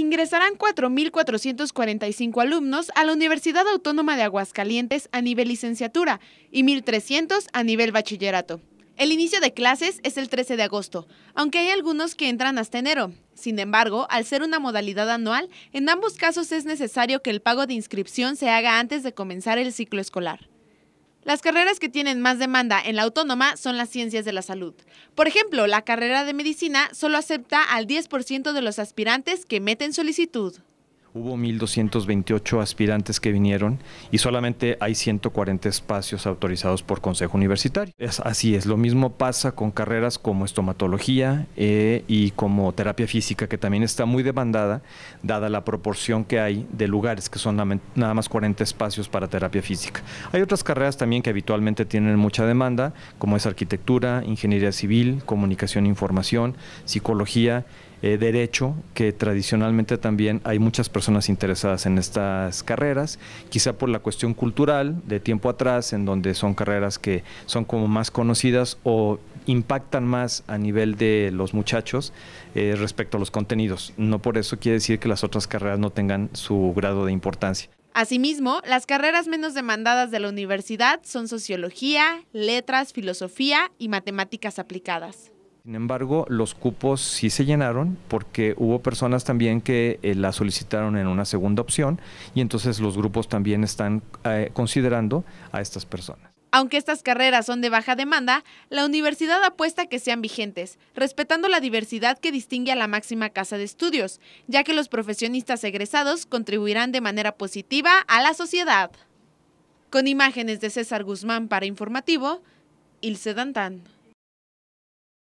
ingresarán 4.445 alumnos a la Universidad Autónoma de Aguascalientes a nivel licenciatura y 1.300 a nivel bachillerato. El inicio de clases es el 13 de agosto, aunque hay algunos que entran hasta enero. Sin embargo, al ser una modalidad anual, en ambos casos es necesario que el pago de inscripción se haga antes de comenzar el ciclo escolar. Las carreras que tienen más demanda en la autónoma son las ciencias de la salud. Por ejemplo, la carrera de medicina solo acepta al 10% de los aspirantes que meten solicitud. Hubo 1.228 aspirantes que vinieron y solamente hay 140 espacios autorizados por Consejo Universitario. así es, lo mismo pasa con carreras como estomatología eh, y como terapia física, que también está muy demandada, dada la proporción que hay de lugares, que son nada más 40 espacios para terapia física. Hay otras carreras también que habitualmente tienen mucha demanda, como es arquitectura, ingeniería civil, comunicación e información, psicología, eh, derecho, que tradicionalmente también hay muchas personas interesadas en estas carreras, quizá por la cuestión cultural de tiempo atrás, en donde son carreras que son como más conocidas o impactan más a nivel de los muchachos eh, respecto a los contenidos. No por eso quiere decir que las otras carreras no tengan su grado de importancia. Asimismo, las carreras menos demandadas de la universidad son sociología, letras, filosofía y matemáticas aplicadas. Sin embargo, los cupos sí se llenaron porque hubo personas también que eh, la solicitaron en una segunda opción y entonces los grupos también están eh, considerando a estas personas. Aunque estas carreras son de baja demanda, la universidad apuesta que sean vigentes, respetando la diversidad que distingue a la máxima casa de estudios, ya que los profesionistas egresados contribuirán de manera positiva a la sociedad. Con imágenes de César Guzmán para Informativo, Ilse Dantan.